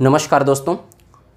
नमस्कार दोस्तों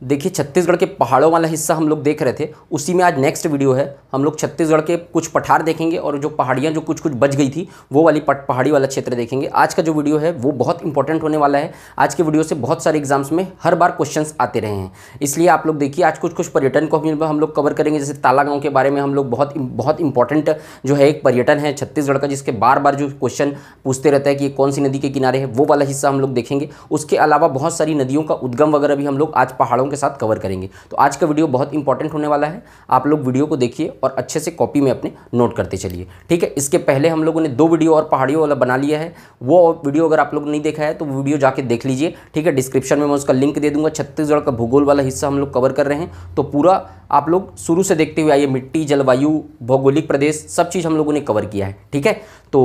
देखिए छत्तीसगढ़ के पहाड़ों वाला हिस्सा हम लोग देख रहे थे उसी में आज नेक्स्ट वीडियो है हम लोग छत्तीसगढ़ के कुछ पठार देखेंगे और जो पहाड़ियाँ जो कुछ कुछ बच गई थी वो वाली पहाड़ी वाला क्षेत्र देखेंगे आज का जो वीडियो है वो बहुत इंपॉर्टेंट होने वाला है आज के वीडियो से बहुत सारे एग्जाम्स में हर बार क्वेश्चन आते रहे हैं इसलिए आप लोग देखिए आज कुछ कुछ पर्यटन को हम लोग कवर करेंगे जैसे तालागांव के बारे में हम लोग बहुत बहुत इंपॉर्टेंट जो है एक पर्यटन है छत्तीसगढ़ का जिसके बार बार जो क्वेश्चन पूछते रहता है कि कौन सी नदी के किनारे है वो वाला हिस्सा हम लोग देखेंगे उसके अलावा बहुत सारी नदियों का उद्गम वगैरह भी हम लोग आज पहाड़ों उदाहरणों के साथ कवर करेंगे तो आज का वीडियो बहुत इंपॉर्टेंट होने वाला है आप लोग वीडियो को देखिए और अच्छे से कॉपी में अपने नोट करते चलिए ठीक है इसके पहले हम लोगों ने दो वीडियो और पहाड़ियों वाला बना लिया है वो वीडियो अगर आप लोग नहीं देखा है तो वीडियो जाके देख लीजिए ठीक है डिस्क्रिप्शन में मैं उसका लिंक दे दूंगा छत्तीसगढ़ का भूगोल वाला हिस्सा हम लोग कवर कर रहे हैं तो पूरा आप लोग शुरू से देखते हुए आइए मिट्टी जलवायु भौगोलिक प्रदेश सब चीज़ हम लोगों ने कवर किया है ठीक है तो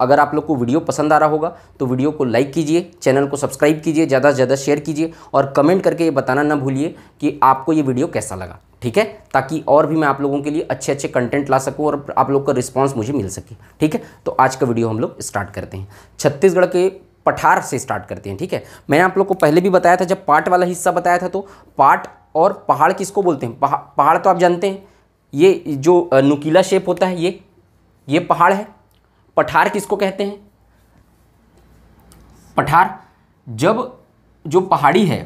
अगर आप लोग को वीडियो पसंद आ रहा होगा तो वीडियो को लाइक कीजिए चैनल को सब्सक्राइब कीजिए ज़्यादा से ज़्यादा शेयर कीजिए और कमेंट करके ये बताना ना भूलिए कि आपको ये वीडियो कैसा लगा ठीक है ताकि और भी मैं आप लोगों के लिए अच्छे अच्छे कंटेंट ला सकूँ और आप लोग का रिस्पॉन्स मुझे मिल सके ठीक है तो आज का वीडियो हम लोग स्टार्ट करते हैं छत्तीसगढ़ के पठार से स्टार्ट करते हैं ठीक है मैंने आप लोग को पहले भी बताया था जब पार्ट वाला हिस्सा बताया था तो पार्ट और पहाड़ किसको बोलते हैं पहाड़ पहाड़ तो आप जानते हैं ये जो नुकीला शेप होता है ये ये पहाड़ है पठार किसको कहते हैं पठार जब जो पहाड़ी है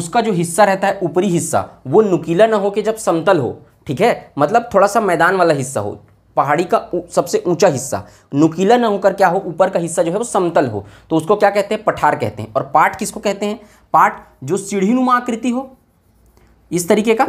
उसका जो हिस्सा रहता है ऊपरी हिस्सा वो नुकीला ना हो के जब समतल हो ठीक है मतलब थोड़ा सा मैदान वाला हिस्सा हो पहाड़ी का सबसे ऊंचा हिस्सा नुकीला ना होकर क्या हो ऊपर का हिस्सा जो है वो समतल हो तो उसको क्या कहते हैं पठार कहते हैं और पाट किसको कहते हैं पाट जो सीढ़ीनुमा आकृति हो इस तरीके का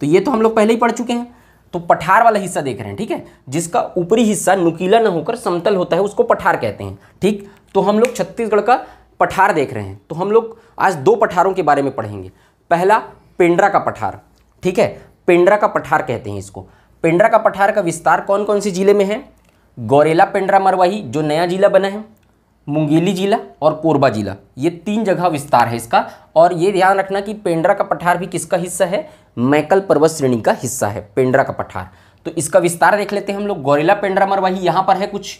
तो ये तो हम लोग पहले ही पढ़ चुके हैं तो पठार वाला हिस्सा देख रहे हैं ठीक है जिसका ऊपरी हिस्सा नुकीला न होकर समतल होता है उसको पठार कहते हैं ठीक तो हम लोग छत्तीसगढ़ का पठार देख रहे हैं तो हम लोग आज दो पठारों के बारे में पढ़ेंगे पहला पेंड्रा का पठार ठीक है पेंड्रा का पठार कहते हैं इसको पेंड्रा का पठार का विस्तार कौन कौन से जिले में है गौरेला पेंड्रा मरवाही जो नया जिला बना है मुंगेली जिला और कोरबा जिला ये तीन जगह विस्तार है इसका और ये ध्यान रखना कि पेंड्रा का पठार भी किसका हिस्सा है मैकल पर्वत श्रेणी का हिस्सा है पेंड्रा का पठार तो इसका विस्तार देख लेते हैं हम लोग गौरेला पेंड्रा मरवाही यहाँ पर है कुछ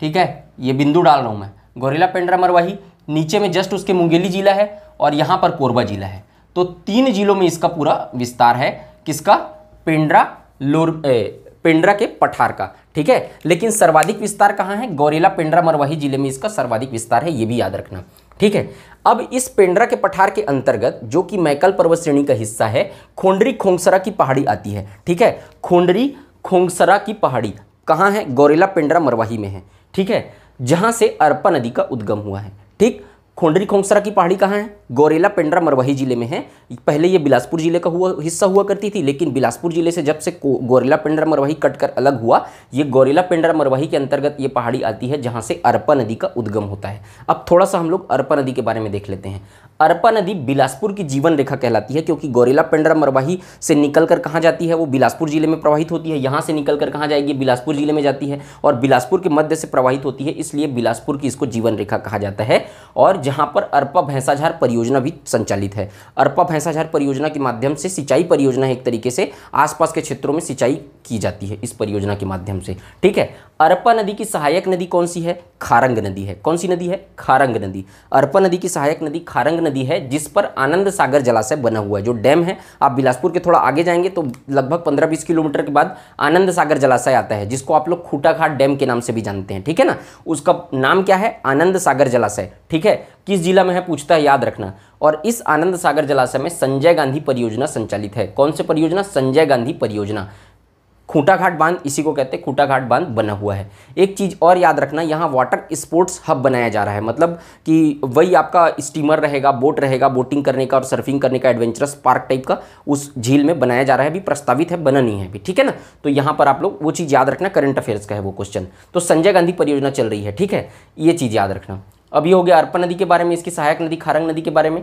ठीक है ये बिंदु डाल रहा हूँ मैं गोरेला पेंड्रा मरवाही नीचे में जस्ट उसके मुंगेली जिला है और यहाँ पर कोरबा जिला है तो तीन जिलों में इसका पूरा विस्तार है किसका पेंड्रा लोर पिंडरा के पठार का ठीक है लेकिन सर्वाधिक विस्तार कहाँ है गौरेला पिंडरा मरवाही जिले में इसका सर्वाधिक विस्तार है ये भी याद रखना ठीक है अब इस पेंड्रा के पठार के अंतर्गत जो कि मैकल पर्वत श्रेणी का हिस्सा है खोंडरी खोंगसरा की पहाड़ी आती है ठीक है खोंडरी खोंगसरा की पहाड़ी कहाँ है गौरेला पेंड्रा मरवाही में है ठीक है जहाँ से अरपा नदी का उद्गम हुआ है ठीक खोंडरी खोंगसरा की पहाड़ी कहाँ है गोरेला पेंड्रा मरवाही जिले में है पहले ये बिलासपुर जिले का हुआ हिस्सा हुआ करती थी लेकिन बिलासपुर जिले से जब से गोरेला पेंड्रा मरवाही कटकर अलग हुआ ये गोरेला पेंड्रा मरवाही के अंतर्गत ये पहाड़ी आती है जहाँ से अरपा नदी का उद्गम होता है अब थोड़ा सा हम लोग अरपा नदी के बारे में देख लेते हैं अरपा नदी बिलासपुर की जीवन रेखा कहलाती है क्योंकि गोरेला पेंड्रा मरवाही से निकलकर कहाँ जाती है वो बिलासपुर जिले में प्रवाहित होती है यहाँ से निकलकर कहाँ जाएगी बिलासपुर जिले में जाती है और बिलासपुर के मध्य से प्रवाहित होती है इसलिए बिलासपुर की इसको जीवन रेखा कहा जाता है और जहाँ पर अरपा भैंसाझार परियोजना भी संचालित है अरपा भैंसाझार परियोजना के माध्यम से सिंचाई परियोजना एक तरीके से आसपास के क्षेत्रों में सिंचाई की जाती है इस परियोजना के माध्यम से ठीक है अरपा नदी की सहायक नदी कौन सी है खारंग नदी है कौन सी नदी है खारंग नदी अरपा नदी की सहायक नदी खारंग नदी है जिस पर आनंद सागर जलाशय बना हुआ है जो डैम है आप बिलासपुर के थोड़ा आगे जाएंगे तो लगभग 15-20 किलोमीटर के बाद आनंद सागर जलाशय आता है जिसको आप लोग खूटाघाट डैम के नाम से भी जानते हैं ठीक है ना उसका नाम क्या है आनंद सागर जलाशय ठीक है किस जिला में है पूछता है याद रखना और इस आनंद सागर जलाशय में संजय गांधी परियोजना संचालित है कौन से परियोजना संजय गांधी परियोजना खूंटा घाट बांध इसी को कहते हैं खूंटा घाट बांध बना हुआ है एक चीज़ और याद रखना यहाँ वाटर स्पोर्ट्स हब बनाया जा रहा है मतलब कि वही आपका स्टीमर रहेगा बोट रहेगा बोटिंग करने का और सर्फिंग करने का एडवेंचरस पार्क टाइप का उस झील में बनाया जा रहा है अभी प्रस्तावित है बना नहीं है अभी ठीक है ना तो यहाँ पर आप लोग वो चीज़ याद रखना करंट अफेयर्स का है वो क्वेश्चन तो संजय गांधी परियोजना चल रही है ठीक है ये चीज़ याद रखना अभी हो गया अर्पा नदी के बारे में इसकी सहायक नदी खारंग नदी के बारे में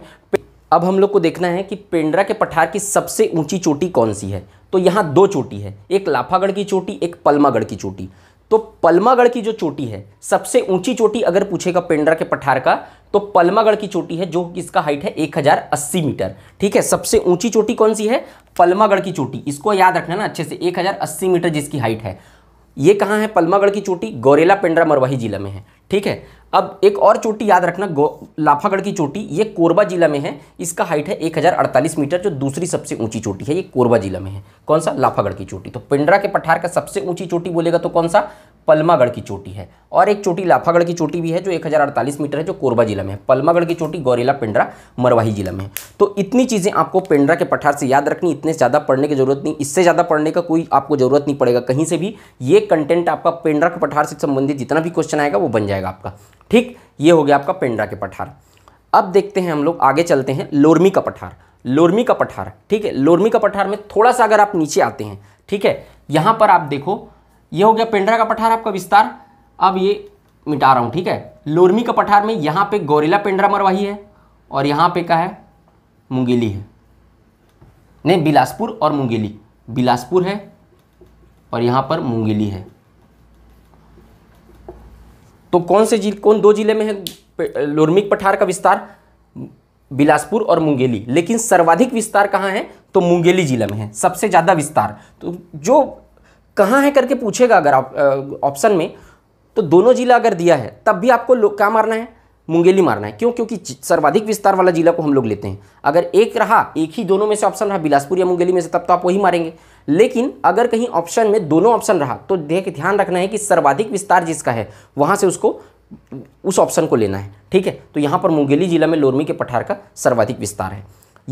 अब हम लोग को देखना है कि पेंड्रा के पठार की सबसे ऊंची चोटी कौन सी है तो यहाँ दो चोटी है एक लाफागढ़ की चोटी एक पलमागढ़ की चोटी तो पलमागढ़ की जो चोटी है सबसे ऊंची चोटी अगर पूछेगा पेंड्रा के पठार का तो पलमागढ़ की चोटी है जो इसका हाइट है 1080 मीटर ठीक है सबसे ऊंची चोटी कौन सी है पलमागढ़ की चोटी इसको याद रखना ना अच्छे से 1080 मीटर जिसकी हाइट है ये कहाँ है पलमागढ़ की चोटी गौरेला पेंड्रा मरवाही जिला में है ठीक है अब एक और चोटी याद रखना लाफागढ़ की चोटी ये कोरबा जिला में है इसका हाइट है 1048 मीटर जो दूसरी सबसे ऊंची चोटी है ये कोरबा जिला में है कौन सा लाफागढ़ की चोटी तो पिंडरा के पठार का सबसे ऊंची चोटी बोलेगा तो कौन सा पलमागढ़ की चोटी है और एक चोटी लाफागढ़ की चोटी भी है जो एक मीटर है जो कोरबा जिला में है पलमागढ़ की चोटी गौरेला पेंड्रा मरवाही जिला में है तो इतनी चीज़ें आपको पेंड्रा के पठार से याद रखनी इतने ज़्यादा पढ़ने की जरूरत नहीं इससे ज़्यादा पढ़ने का कोई आपको ज़रूरत नहीं पड़ेगा कहीं से भी ये कंटेंट आपका पेंड्रा के पठार से संबंधित जितना भी क्वेश्चन आएगा वो बन जाएगा आपका ठीक ये हो गया आपका पेंड्रा के पठार अब देखते हैं हम लोग आगे चलते हैं लोरमी का पठार लोरमी का पठार ठीक है लोरमी का पठार में थोड़ा सा अगर आप नीचे आते हैं ठीक है यहाँ पर आप देखो ये हो गया पेंड्रा का पठार आपका विस्तार अब ये मिटा रहा हूँ ठीक है लोरमी का पठार में यहाँ पे गौरेला पेंड्रा मरवाही है और यहाँ पे क्या है मुंगेली है नहीं बिलासपुर और मुंगेली बिलासपुर है और यहाँ पर मुंगेली है तो कौन से जिले कौन दो जिले में है लोरमिक पठार का विस्तार बिलासपुर और मुंगेली लेकिन सर्वाधिक विस्तार कहाँ है तो मुंगेली जिले में है सबसे ज़्यादा विस्तार तो जो कहाँ है करके पूछेगा अगर आप ऑप्शन में तो दोनों जिला अगर दिया है तब भी आपको क्या मारना है मुंगेली मारना है क्यों क्योंकि सर्वाधिक विस्तार वाला जिला को हम लोग लेते हैं अगर एक रहा एक ही दोनों में से ऑप्शन रहा बिलासपुर या मुंगेली में से तब तो आप वही मारेंगे लेकिन अगर कहीं ऑप्शन में दोनों ऑप्शन रहा तो देख ध्यान रखना है कि सर्वाधिक विस्तार जिसका है वहाँ से उसको उस ऑप्शन को लेना है ठीक है तो यहाँ पर मुंगेली जिला में लोरमी के पठार का सर्वाधिक विस्तार है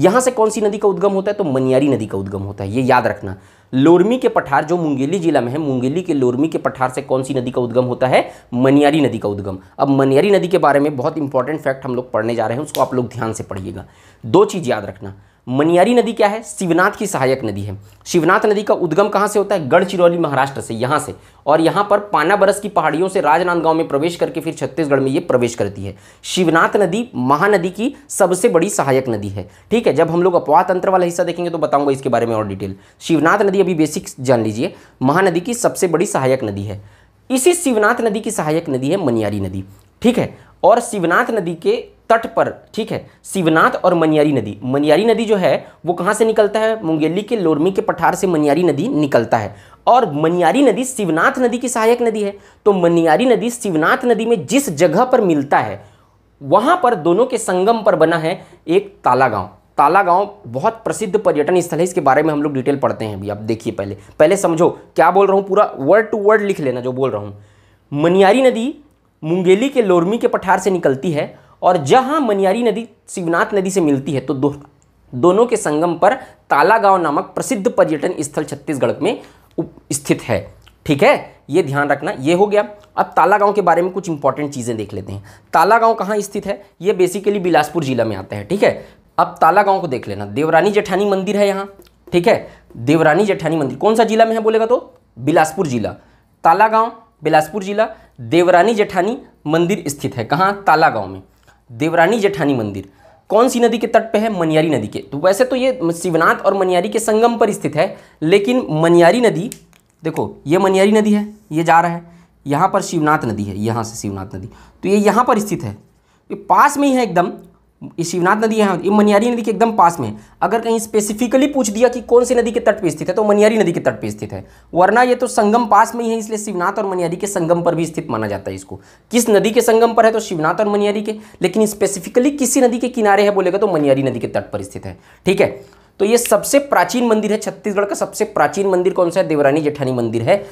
यहाँ से कौन सी नदी का उद्गम होता है तो मनियारी नदी का उद्गम होता है ये याद रखना लोरमी के पठार जो मुंगेली जिला में है मुंगेली के लोरमी के पठार से कौन सी नदी का उद्गम होता है मनियारी नदी का उद्गम अब मनियारी नदी के बारे में बहुत इंपॉर्टेंट फैक्ट हम लोग पढ़ने जा रहे हैं उसको आप लोग ध्यान से पढ़िएगा दो चीज़ याद रखना मनियारी नदी क्या है शिवनाथ की सहायक नदी है शिवनाथ नदी का उद्गम कहाँ से होता है गढ़चिरौली महाराष्ट्र से यहाँ से और यहाँ पर बरस की पहाड़ियों से राजनांदगांव में प्रवेश करके फिर छत्तीसगढ़ में ये प्रवेश करती है शिवनाथ नदी महानदी की सबसे बड़ी सहायक नदी है ठीक है जब हम लोग अपवाह तंत्र वाला हिस्सा देखेंगे तो बताऊंगा इसके बारे में और डिटेल शिवनाथ नदी अभी बेसिक जान लीजिए महानदी की सबसे बड़ी सहायक नदी है इसी शिवनाथ नदी की सहायक नदी है मनियारी नदी ठीक है और शिवनाथ नदी के तट पर ठीक है शिवनाथ और मनियारी नदी मनियारी नदी जो है वो कहाँ से निकलता है मुंगेली के लोरमी के पठार से मनियारी नदी निकलता है और मनियारी नदी शिवनाथ नदी की सहायक नदी है तो मनियारी नदी शिवनाथ नदी में जिस जगह पर मिलता है वहाँ पर दोनों के संगम पर बना है एक ताला गांव ताला बहुत प्रसिद्ध पर्यटन स्थल है इसके बारे में हम लोग डिटेल पढ़ते हैं अभी आप देखिए पहले पहले समझो क्या बोल रहा हूँ पूरा वर्ड टू वर्ड लिख लेना जो बोल रहा हूँ मनियारी नदी मुंगेली के लोरमी के पठार से निकलती है और जहाँ मनियारी नदी शिवनाथ नदी से मिलती है तो दो दोनों के संगम पर तालागांव नामक प्रसिद्ध पर्यटन स्थल छत्तीसगढ़ में स्थित है ठीक है ये ध्यान रखना ये हो गया अब तालागांव के बारे में कुछ इंपॉर्टेंट चीज़ें देख लेते हैं तालागांव कहाँ स्थित है ये बेसिकली बिलासपुर जिला में आता है ठीक है अब ताला गांव को देख लेना देवरानी जेठानी मंदिर है यहाँ ठीक है देवरानी जेठानी मंदिर कौन सा जिला में है बोलेगा तो बिलासपुर जिला ताला गांव बिलासपुर जिला देवरानी जेठानी मंदिर स्थित है कहाँ ताला गांव में देवरानी जेठानी मंदिर कौन सी नदी के तट पे है मनियारी नदी के तो वैसे तो ये शिवनाथ और मनियारी के संगम पर स्थित है लेकिन मनियारी नदी देखो ये मनियारी नदी है ये जा रहा है यहाँ पर शिवनाथ नदी है यहाँ से शिवनाथ नदी तो ये यहाँ पर स्थित है ये पास में ही है एकदम शिवनाथ नदी यहाँ ये मनियारी नदी के एकदम पास में अगर कहीं स्पेसिफिकली पूछ दिया कि कौन सी नदी के तट पर स्थित है तो मनियारी नदी के तट पर स्थित है वरना ये तो संगम पास में ही है इसलिए शिवनाथ और मनियारी के संगम पर भी स्थित माना जाता है इसको किस नदी के संगम पर है तो शिवनाथ और मनियारी के लेकिन स्पेसिफिकली किसी नदी के किनारे है बोलेगा तो मनियारी नदी के तट पर स्थित है ठीक है तो ये सबसे प्राचीन मंदिर है छत्तीसगढ़ का सबसे प्राचीन मंदिर कौन सा है देवरानी जेठानी मंदिर है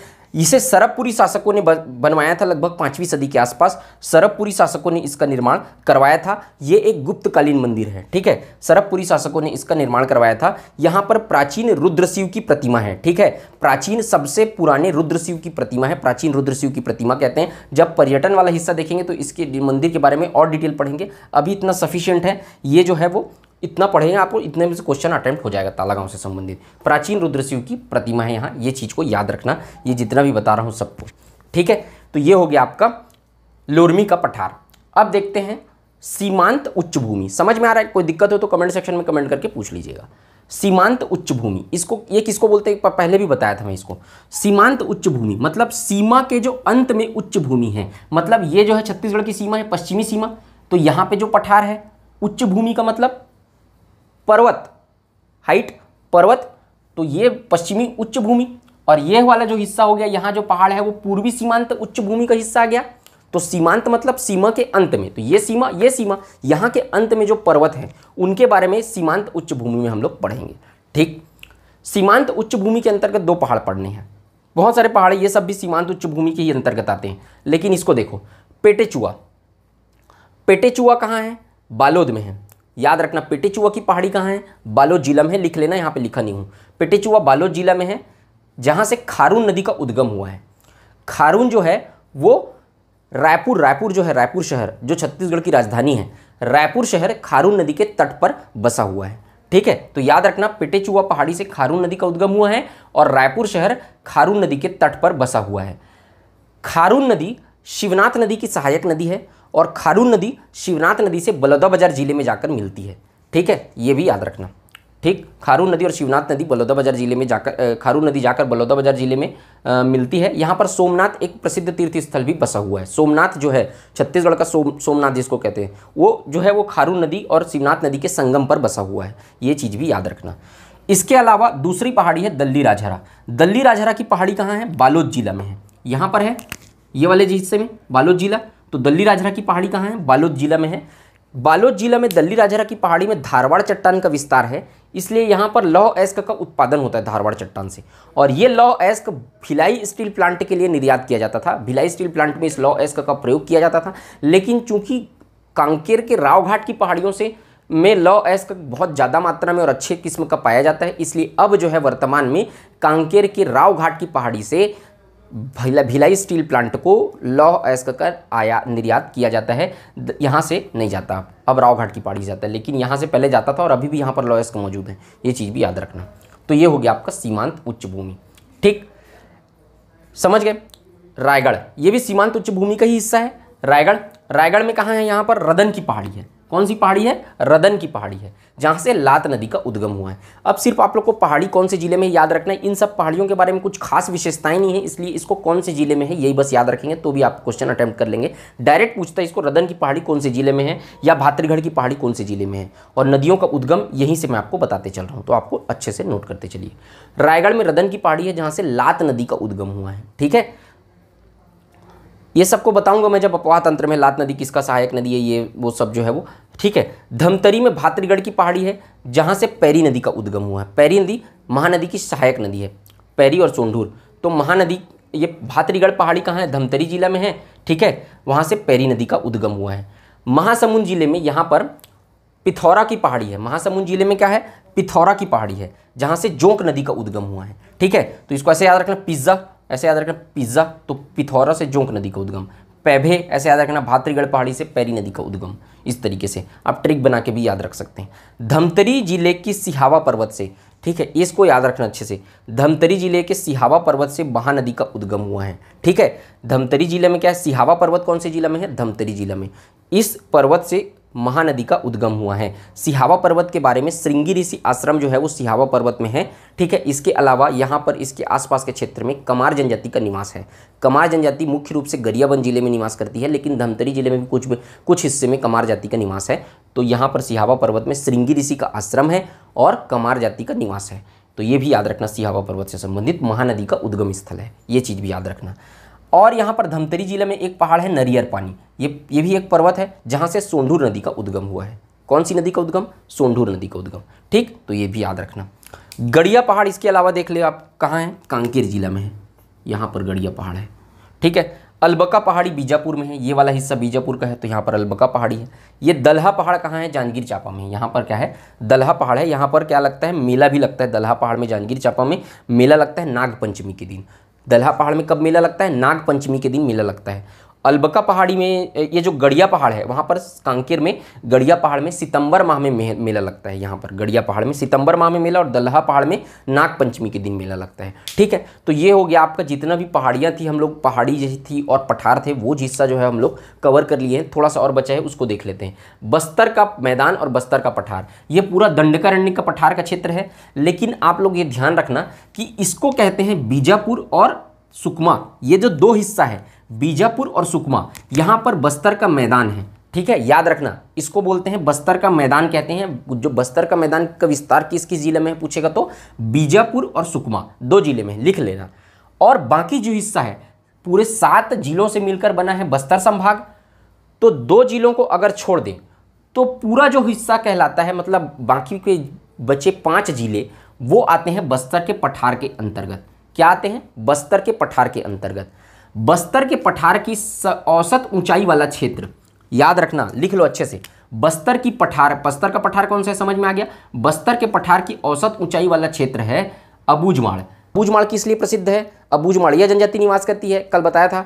इसे सरबपुरी शासकों ने बनवाया था लगभग पांचवी सदी के आसपास सरबपुरी शासकों ने इसका निर्माण करवाया था यह एक गुप्तकालीन मंदिर है ठीक है सरबपुरी शासकों ने इसका निर्माण करवाया था यहाँ पर प्राचीन रुद्रशिव की प्रतिमा है ठीक है प्राचीन सबसे पुराने रुद्रशिव की प्रतिमा है प्राचीन रुद्रशिव की प्रतिमा कहते हैं जब पर्यटन वाला हिस्सा देखेंगे तो इसके मंदिर के बारे में और डिटेल पढ़ेंगे अभी इतना सफिशियंट है ये जो है वो इतना पढ़ेंगे आपको इतने में से क्वेश्चन अटैम्प्ट हो जाएगा तालागांव से संबंधित प्राचीन रुद्रशिव की प्रतिमा है यहाँ ये चीज़ को याद रखना ये जितना भी बता रहा हूँ सबको ठीक है तो ये हो गया आपका लोरमी का पठार अब देखते हैं सीमांत उच्च भूमि समझ में आ रहा है कोई दिक्कत हो तो कमेंट सेक्शन में कमेंट करके पूछ लीजिएगा सीमांत उच्च भूमि इसको ये किसको बोलते हैं पहले भी बताया था मैं इसको सीमांत उच्च भूमि मतलब सीमा के जो अंत में उच्च भूमि है मतलब ये जो है छत्तीसगढ़ की सीमा है पश्चिमी सीमा तो यहाँ पे जो पठार है उच्च भूमि का मतलब पर्वत हाइट पर्वत तो ये पश्चिमी उच्च भूमि और ये वाला जो हिस्सा हो गया यहाँ जो पहाड़ है वो पूर्वी सीमांत उच्च भूमि का हिस्सा आ गया तो सीमांत मतलब सीमा के अंत में तो ये सीमा ये सीमा यहाँ के अंत में जो पर्वत हैं उनके बारे में सीमांत उच्च भूमि में हम लोग पढ़ेंगे ठीक सीमांत उच्च भूमि के अंतर्गत दो पहाड़ पढ़ने हैं बहुत सारे पहाड़ ये सब भी सीमांत उच्च भूमि के ही अंतर्गत आते हैं लेकिन इसको देखो पेटेचुआ पेटेचुआ कहाँ है बालोद में है याद रखना पेटेचुआ की पहाड़ी कहाँ है बालो जिला में है लिख लेना यहाँ पे लिखा नहीं हूँ पेटेचुआ बालो जिला में है जहाँ से खारून नदी का उद्गम हुआ है खारून जो है वो रायपुर रायपुर जो है रायपुर शहर जो छत्तीसगढ़ की राजधानी है रायपुर शहर खारून नदी के तट पर बसा हुआ है ठीक है तो याद रखना पेटेचुआ पहाड़ी से खारून नदी का उद्गम हुआ है और रायपुर शहर खारून नदी के तट पर बसा हुआ है खारून नदी शिवनाथ नदी की सहायक नदी है और खारून नदी शिवनाथ नदी से बलौदाबाजार जिले में जाकर मिलती है ठीक है ये भी याद रखना ठीक खारून नदी और शिवनाथ नदी बलौदाबाजार जिले में जाकर खारून नदी जाकर बलौदाबाजार जिले में आ, मिलती है यहाँ पर सोमनाथ एक प्रसिद्ध तीर्थ स्थल भी बसा हुआ है सोमनाथ जो है छत्तीसगढ़ का सोम सोमनाथ जिसको कहते हैं वो जो है वो खारून नदी और शिवनाथ नदी के संगम पर बसा हुआ है ये चीज़ भी याद रखना इसके अलावा दूसरी पहाड़ी है दल्ली राजहरा दल्ली राजहरा की पहाड़ी कहाँ है बालोद जिला में है यहाँ पर है ये वाले हिस्से में बालोद जिला तो दल्ली राजरा की पहाड़ी कहाँ है बालोद जिला में है बालोद जिला में दल्ली राजरा की पहाड़ी में धारवाड़ चट्टान का विस्तार है इसलिए यहाँ पर लौह एस्क का उत्पादन होता है धारवाड़ चट्टान से और ये लौह एस्क भिलाई स्टील प्लांट के लिए निर्यात किया जाता था भिलाई स्टील प्लांट में इस लौह एस्क का प्रयोग किया जाता था लेकिन चूंकि कांकेर के रावघाट की पहाड़ियों से में लौ एस्क बहुत ज़्यादा मात्रा में और अच्छे किस्म का पाया जाता है इसलिए अब जो है वर्तमान में कांकेर के रावघाट की पहाड़ी से भिला भिलाई स्टील प्लांट को लौह अयस्क कर आया निर्यात किया जाता है यहाँ से नहीं जाता अब रावघाट की पहाड़ी जाता है लेकिन यहाँ से पहले जाता था और अभी भी यहाँ पर लौह एस्क मौजूद है ये चीज़ भी याद रखना तो ये हो गया आपका सीमांत उच्च भूमि ठीक समझ गए रायगढ़ ये भी सीमांत उच्च भूमि का ही हिस्सा है रायगढ़ रायगढ़ में कहाँ है यहाँ पर रदन की पहाड़ी है कौन सी पहाड़ी है रदन की पहाड़ी है जहाँ से लात नदी का उद्गम हुआ है अब सिर्फ आप लोग को पहाड़ी कौन से जिले में याद रखना है इन सब पहाड़ियों के बारे में कुछ खास विशेषताएं नहीं है इसलिए इसको कौन से जिले में है यही बस याद रखेंगे तो भी आप क्वेश्चन अटैम्प्ट कर लेंगे डायरेक्ट पूछता है इसको रदन की पहाड़ी कौन से जिले में है या भातृगढ़ की पहाड़ी कौन से जिले में है और नदियों का उद्गम यहीं से मैं आपको बताते चल रहा हूँ तो आपको अच्छे से नोट करते चलिए रायगढ़ में रदन की पहाड़ी है जहाँ से लात नदी का उद्गम हुआ है ठीक है ये सबको बताऊंगा मैं जब अपवाह तंत्र में लात नदी किसका सहायक नदी है ये वो सब जो है वो ठीक है धमतरी में भातरीगढ़ की पहाड़ी है जहां से पैरी नदी का उद्गम हुआ है पैरी नदी महानदी की सहायक नदी है पैरी और सोंढूर तो महानदी ये भातरीगढ़ पहाड़ी कहाँ है धमतरी जिला में है ठीक है वहाँ से पैरी नदी का उद्गम हुआ है महासमुंद जिले में यहाँ पर पिथौरा की पहाड़ी है महासमुंद जिले में क्या है पिथौरा की पहाड़ी है जहाँ से जोंक नदी का उद्गम हुआ है ठीक है तो इसको ऐसे याद रखना पिज्ज़ा ऐसे याद रखना पिज्ज़ा तो पिथौरा से जोंक नदी का उद्गम पैभे ऐसे याद रखना भातृगढ़ पहाड़ी से पैरी नदी का उद्गम इस तरीके से आप ट्रिक बना के भी याद रख सकते हैं धमतरी जिले की सिहावा पर्वत से ठीक है इसको याद रखना अच्छे से धमतरी जिले के सिहावा पर्वत से बहा नदी का उद्गम हुआ है ठीक है धमतरी जिले में क्या है सिहावा पर्वत कौन से जिला में है धमतरी जिला में इस पर्वत से महानदी का उद्गम हुआ है सिहावा पर्वत के बारे में श्रृंगी ऋषि आश्रम जो है वो सिहावा पर्वत में है ठीक है इसके अलावा यहाँ पर इसके आसपास के क्षेत्र में कमार जनजाति का निवास है कमार जनजाति मुख्य रूप से गरियाबंद जिले में निवास करती है लेकिन धमतरी जिले में भी कुछ कुछ हिस्से में कमार जाति का निवास है तो यहाँ पर सिहावा पर्वत में श्रृंगी ऋषि का आश्रम है और कमार जाति का निवास है तो ये भी याद रखना सिहावा पर्वत से संबंधित महानदी का उद्गम स्थल है ये चीज़ भी याद रखना और यहाँ पर धमतरी जिले में एक पहाड़ है नरियर पानी ये ये भी एक पर्वत है जहाँ से सोंढूर नदी का उद्गम हुआ है कौन सी नदी का उद्गम सोंढूर नदी का उद्गम ठीक तो ये भी याद रखना गड़िया पहाड़ इसके अलावा देख ले आप कहाँ हैं कांकेर जिला में है यहाँ पर गड़िया पहाड़ है ठीक है अलबका पहाड़ी बीजापुर में है ये वाला हिस्सा बीजापुर का है तो यहाँ पर अलबका पहाड़ी है ये दलहा पहाड़ कहाँ है जांजगीर चापा में यहाँ पर क्या है दलहा पहाड़ है यहाँ पर क्या लगता है मेला भी लगता है दलहा पहाड़ में जांजगीर चापा में मेला लगता है नागपंचमी के दिन दल्हा पहाड़ में कब मेला लगता है नाग पंचमी के दिन मेला लगता है अलबका पहाड़ी में ये जो गड़िया पहाड़ है वहाँ पर कांकेर में गड़िया पहाड़ में सितंबर माह में मेला लगता है यहाँ पर गड़िया पहाड़ में सितंबर माह में मेला और दल्हा पहाड़ में नाग पंचमी के दिन मेला लगता है ठीक है तो ये हो गया आपका जितना भी पहाड़ियाँ थी हम लोग पहाड़ी जैसी थी और पठार थे वो हिस्सा जो है हम लोग कवर कर लिए हैं थोड़ा सा और बचा है उसको देख लेते हैं बस्तर का मैदान और बस्तर का पठार ये पूरा दंडकारण्य का पठार का क्षेत्र है लेकिन आप लोग ये ध्यान रखना कि इसको कहते हैं बीजापुर और सुकमा ये जो दो हिस्सा है बीजापुर और सुकमा यहाँ पर बस्तर का मैदान है ठीक है याद रखना इसको बोलते हैं बस्तर का मैदान कहते हैं जो बस्तर का मैदान का विस्तार किस किस जिले में पूछेगा तो बीजापुर और सुकमा दो जिले में लिख लेना और बाकी जो हिस्सा है पूरे सात जिलों से मिलकर बना है बस्तर संभाग तो दो जिलों को अगर छोड़ दें तो पूरा जो हिस्सा कहलाता है मतलब बाकी के बचे पाँच जिले वो आते हैं बस्तर के पठार के अंतर्गत क्या आते हैं बस्तर के पठार के अंतर्गत बस्तर के पठार की औसत ऊंचाई वाला क्षेत्र याद रखना लिख लो अच्छे से बस्तर की पठार बस्तर का पठार कौन सा है समझ में आ गया बस्तर के पठार की औसत ऊंचाई वाला क्षेत्र है अबूजमाड़ अबूजमाड़ किस लिए प्रसिद्ध है अबूजमाड़ यह जनजाति निवास करती है कल बताया था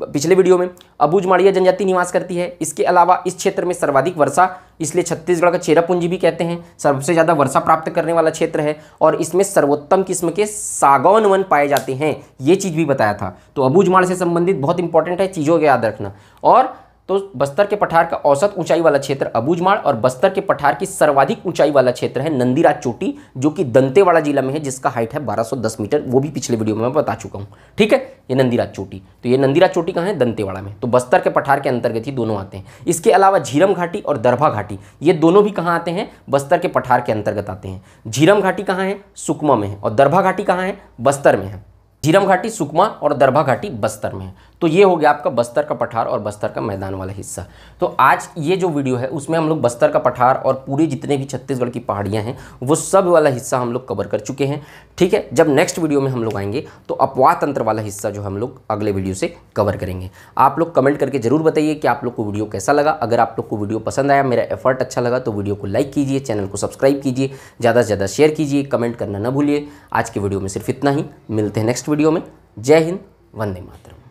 पिछले वीडियो में अबूज माड़िया जनजाति निवास करती है इसके अलावा इस क्षेत्र में सर्वाधिक वर्षा इसलिए छत्तीसगढ़ का चेरापूंजी भी कहते हैं सबसे ज़्यादा वर्षा प्राप्त करने वाला क्षेत्र है और इसमें सर्वोत्तम किस्म के सागौन वन पाए जाते हैं ये चीज़ भी बताया था तो माड़ से संबंधित बहुत इंपॉर्टेंट है चीज़ों को याद रखना और तो बस्तर के पठार का औसत ऊंचाई वाला क्षेत्र अबूजमाड़ और बस्तर के पठार की सर्वाधिक ऊंचाई वाला क्षेत्र है नंदीराज चोटी जो कि दंतेवाड़ा जिला में है जिसका हाइट है 1210 मीटर वो भी पिछले वीडियो में मैं बता चुका हूँ ठीक है ये नंदीराज चोटी तो ये नंदीराज चोटी कहाँ है दंतेवाड़ा में तो बस्तर के पठार के अंतर्गत ही दोनों आते हैं इसके अलावा झीरम घाटी और दरभा घाटी ये दोनों भी कहाँ आते हैं बस्तर के पठार के अंतर्गत आते हैं झीरम घाटी कहाँ है सुकमा में है और दरभा घाटी कहाँ है बस्तर में है झीरम घाटी सुकमा और दरभा घाटी बस्तर में है तो ये हो गया आपका बस्तर का पठार और बस्तर का मैदान वाला हिस्सा तो आज ये जो वीडियो है उसमें हम लोग बस्तर का पठार और पूरी जितने भी छत्तीसगढ़ की पहाड़ियाँ हैं वो सब वाला हिस्सा हम लोग कवर कर चुके हैं ठीक है जब नेक्स्ट वीडियो में हम लोग आएंगे तो अपवाह तंत्र वाला हिस्सा जो हम लोग अगले वीडियो से कवर करेंगे आप लोग कमेंट करके ज़रूर बताइए कि आप लोग को वीडियो कैसा लगा अगर आप लोग को वीडियो पसंद आया मेरा एफर्ट अच्छा लगा तो वीडियो को लाइक कीजिए चैनल को सब्सक्राइब कीजिए ज़्यादा से ज़्यादा शेयर कीजिए कमेंट करना ना भूलिए आज के वीडियो में सिर्फ इतना ही मिलते हैं नेक्स्ट वीडियो में जय हिंद वंदे मातरम